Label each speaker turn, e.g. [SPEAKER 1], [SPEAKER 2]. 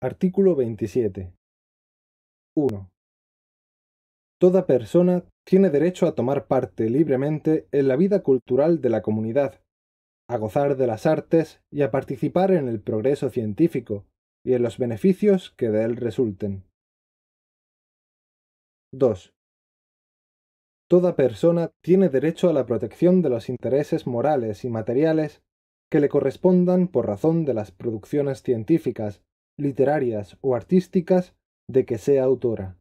[SPEAKER 1] Artículo 27.
[SPEAKER 2] 1. Toda persona tiene derecho a tomar parte libremente en la vida cultural de la comunidad, a gozar de las artes y a participar en el progreso científico y en los beneficios que de él resulten. 2. Toda persona tiene derecho a la protección de los intereses morales y materiales que le correspondan por razón de las producciones científicas literarias o artísticas de que sea
[SPEAKER 1] autora.